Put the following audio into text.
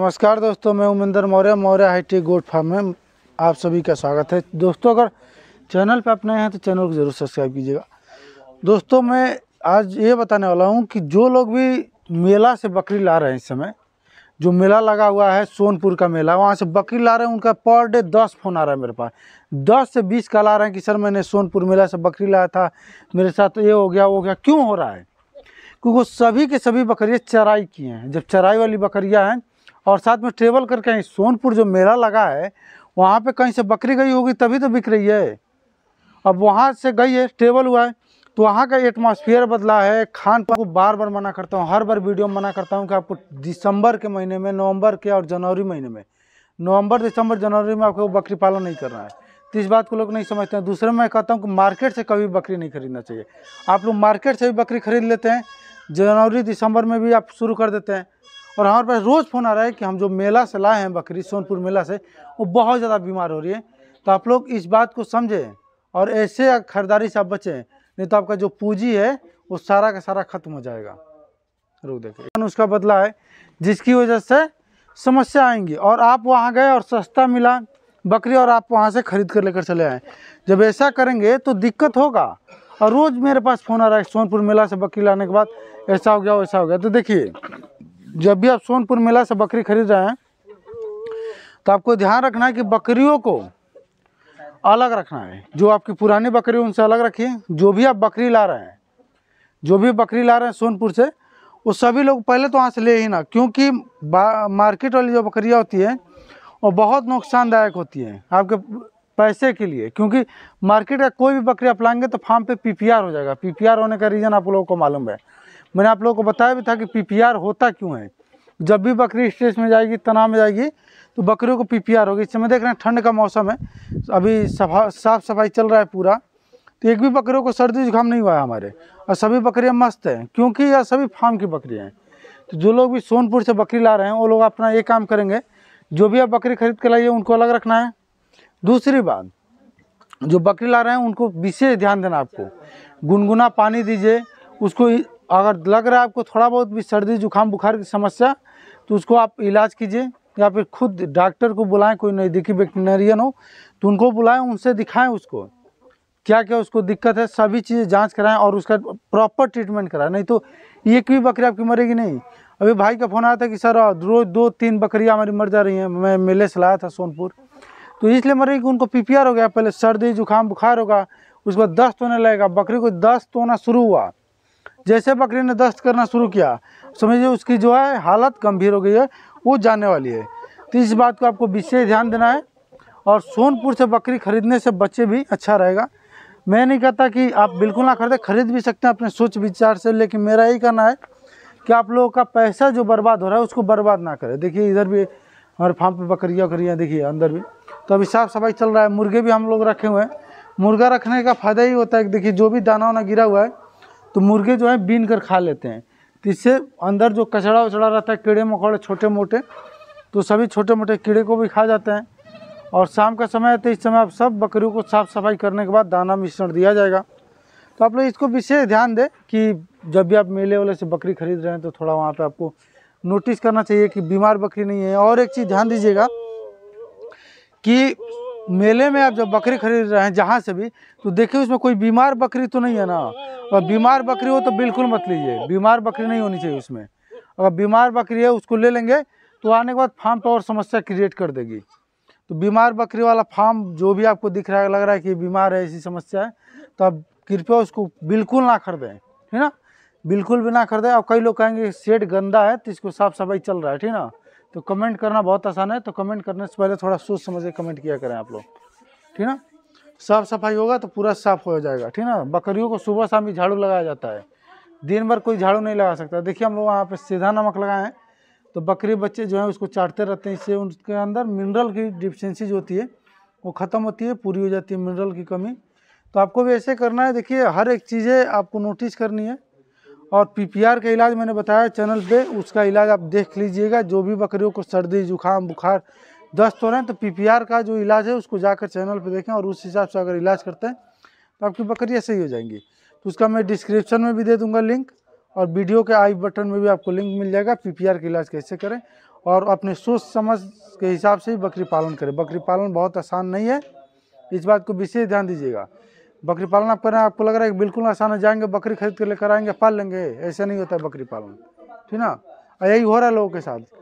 नमस्कार दोस्तों मैं Umendra Maurya Maurya high tech goat farm में आप सभी का स्वागत है दोस्तों अगर चैनल पर आप नए हैं तो चैनल को ज़रूर सब्सक्राइब कीजिएगा दोस्तों मैं आज ये बताने वाला हूँ कि जो लोग भी मेला से बकरी ला रहे हैं इस समय जो मेला लगा हुआ है सोनपुर का मेला वहाँ से बकरी ला रहे हैं उनका पर डे दस फ़ोन आ रहा है मेरे पास दस से बीस का ला रहे हैं कि सर मैंने सोनपुर मेला से बकरी लाया था मेरे साथ ये हो गया वो हो गया क्यों हो रहा है क्योंकि सभी के सभी बकरियाँ चराई की हैं जब चराई वाली बकरियाँ हैं और साथ में ट्रेवल करके आई सोनपुर जो मेला लगा है वहाँ पे कहीं से बकरी गई होगी तभी तो बिक रही है अब वहाँ से गई है ट्रेवल हुआ है तो वहाँ का एटमॉस्फेयर बदला है खान पान को बार बार मना करता हूँ हर बार वीडियो में मना करता हूँ कि आपको दिसंबर के महीने में नवंबर के और जनवरी महीने में नवंबर दिसंबर जनवरी में आपको बकरी पालन नहीं करना है तो इस बात को लोग नहीं समझते हैं दूसरे मैं कहता हूँ कि मार्केट से कभी बकरी नहीं खरीदना चाहिए आप लोग मार्केट से भी बकरी खरीद लेते हैं जनवरी दिसंबर में भी आप शुरू कर देते हैं और हमारे पास रोज़ फ़ोन आ रहा है कि हम जो मेला से लाए हैं बकरी सोनपुर मेला से वो बहुत ज़्यादा बीमार हो रही है तो आप लोग इस बात को समझें और ऐसे खरीदारी से आप बचें नहीं तो आपका जो पूंजी है वो सारा का सारा ख़त्म हो जाएगा रुक देखिए उसका बदला है जिसकी वजह से समस्या आएंगी और आप वहाँ गए और सस्ता मिला बकरी और आप वहाँ से ख़रीद कर लेकर चले आए जब ऐसा करेंगे तो दिक्कत होगा और रोज़ मेरे पास फ़ोन आ रहा है सोनपुर मेला से बकरी लाने के बाद ऐसा हो गया वैसा हो गया तो देखिए जब भी आप सोनपुर मेला से बकरी खरीद रहे हैं तो आपको ध्यान रखना है कि बकरियों को अलग रखना है जो आपकी पुरानी बकरी उनसे अलग रखिए जो भी आप बकरी ला रहे हैं जो भी बकरी ला रहे हैं सोनपुर से वो सभी लोग पहले तो वहाँ से ले ही ना क्योंकि मार्केट वाली जो बकरियाँ होती हैं वो बहुत नुकसानदायक होती हैं आपके पैसे के लिए क्योंकि मार्केट का कोई भी बकरी आप लाएंगे तो फार्म पे पीपीआर हो जाएगा पीपीआर होने का रीज़न आप लोगों को मालूम है मैंने आप लोगों को बताया भी था कि पीपीआर होता क्यों है जब भी बकरी स्ट्रेस में जाएगी तनाव में जाएगी तो बकरियों को पीपीआर होगी इस समय देख रहे हैं ठंड का मौसम है अभी सफा साफ सफाई चल रहा है पूरा तो एक भी बकरियों को सर्दी जुकाम नहीं हुआ है हमारे और सभी बकरियाँ मस्त हैं क्योंकि यह सभी फार्म की बकरियाँ हैं तो जो लोग भी सोनपुर से बकरी ला रहे हैं वो लोग अपना ये काम करेंगे जो भी आप बकरी खरीद के लाइए उनको अलग रखना है दूसरी बात जो बकरी ला रहे हैं उनको विशेष ध्यान देना आपको गुनगुना पानी दीजिए उसको अगर लग रहा है आपको थोड़ा बहुत भी सर्दी जुकाम बुखार की समस्या तो उसको आप इलाज कीजिए या फिर खुद डॉक्टर को बुलाएं कोई नज़दीकी वेटनरियन हो तो उनको बुलाएं उनसे दिखाएं उसको क्या क्या उसको दिक्कत है सभी चीज़ें जांच कराएं और उसका प्रॉपर ट्रीटमेंट कराएं नहीं तो एक भी बकरी आपकी मरेगी नहीं अभी भाई का फ़ोन आया था कि सर रोज़ दो तीन बकरियाँ हमारी मर जा रही हैं मैं मेले से लाया था सोनपुर तो इसलिए मरे कि उनको पी हो गया पहले सर्दी जुकाम बुखार होगा उसके बाद दस्त होने लगेगा बकरी को दस्त होना शुरू हुआ जैसे बकरी ने दस्त करना शुरू किया समझिए उसकी जो है हालत गंभीर हो गई है वो जाने वाली है तो इस बात को आपको विशेष ध्यान देना है और सोनपुर से बकरी खरीदने से बच्चे भी अच्छा रहेगा मैं नहीं कहता कि आप बिल्कुल ना खरीदें खरीद भी सकते हैं अपने सोच विचार से लेकिन मेरा यही कहना है कि आप लोगों का पैसा जो बर्बाद हो रहा है उसको बर्बाद ना करें देखिए इधर भी हमारे फार्म पे बकरियाँ वकरियाँ देखिए अंदर भी तो अभी साफ सफाई चल रहा है मुर्गे भी हम लोग रखे हुए हैं मुर्गा रखने का फ़ायदा ही होता है कि देखिए जो भी दाना वाना गिरा हुआ है तो मुर्गे जो है बीन कर खा लेते हैं तो इससे अंदर जो कचड़ा उचड़ा रहता है कीड़े मकोड़े छोटे मोटे तो सभी छोटे मोटे कीड़े को भी खा जाते हैं और शाम का समय है तो इस समय आप सब बकरियों को साफ सफाई करने के बाद दाना मिश्रण दिया जाएगा तो आप लोग इसको विशेष ध्यान दें कि जब भी आप मेले वाले से बकरी खरीद रहे हैं तो थोड़ा वहाँ पर आपको नोटिस करना चाहिए कि बीमार बकरी नहीं है और एक चीज़ ध्यान दीजिएगा कि मेले में आप जब बकरी खरीद रहे हैं जहाँ से भी तो देखिए उसमें कोई बीमार बकरी तो नहीं है ना और बीमार बकरी हो तो बिल्कुल मत लीजिए बीमार बकरी नहीं होनी चाहिए उसमें अगर बीमार बकरी है उसको ले लेंगे तो आने के बाद फार्म पर और समस्या क्रिएट कर देगी तो बीमार बकरी वाला फार्म जो भी आपको दिख रहा है लग रहा है कि बीमार है ऐसी समस्या है तो आप कृपया उसको बिल्कुल ना खरीदें है ना बिल्कुल भी ना खरीदें और कई लोग कहेंगे सेट गंदा है तो इसको साफ सफाई चल रहा है ठीक ना तो कमेंट करना बहुत आसान है तो कमेंट करने से पहले थोड़ा सोच समझ के कमेंट किया करें आप लोग ठीक ना साफ सफाई होगा तो पूरा साफ हो जाएगा ठीक ना बकरियों को सुबह शाम ही झाड़ू लगाया जाता है दिन भर कोई झाड़ू नहीं लगा सकता देखिए हम लोग वहाँ पर सीधा नमक लगाए हैं तो बकरी बच्चे जो हैं उसको चाटते रहते हैं इससे उनके अंदर मिनरल की डिफिशेंसी जो होती है वो ख़त्म होती है पूरी हो जाती है मिनरल की कमी तो आपको भी ऐसे करना है देखिए हर एक चीज़ें आपको नोटिस करनी है और पीपीआर का इलाज मैंने बताया चैनल पे उसका इलाज आप देख लीजिएगा जो भी बकरियों को सर्दी जुकाम बुखार दस्त हो रहे हैं तो पीपीआर का जो इलाज है उसको जाकर चैनल पे देखें और उस हिसाब से अगर इलाज करते हैं तो आपकी बकरियाँ सही हो जाएंगी तो उसका मैं डिस्क्रिप्शन में भी दे दूँगा लिंक और वीडियो के आई बटन में भी आपको लिंक मिल जाएगा पी का इलाज कैसे करें और अपने सोच समझ के हिसाब से ही बकरी पालन करें बकरी पालन बहुत आसान नहीं है इस बात को विशेष ध्यान दीजिएगा बकरी पालन आप कर रहे हैं आपको लग रहा है कि बिल्कुल आसान है जाएंगे बकरी खरीद कर लेकर आएंगे पाल लेंगे ऐसा नहीं होता है बकरी पालन ठीक ना यही हो रहा है लोगों के साथ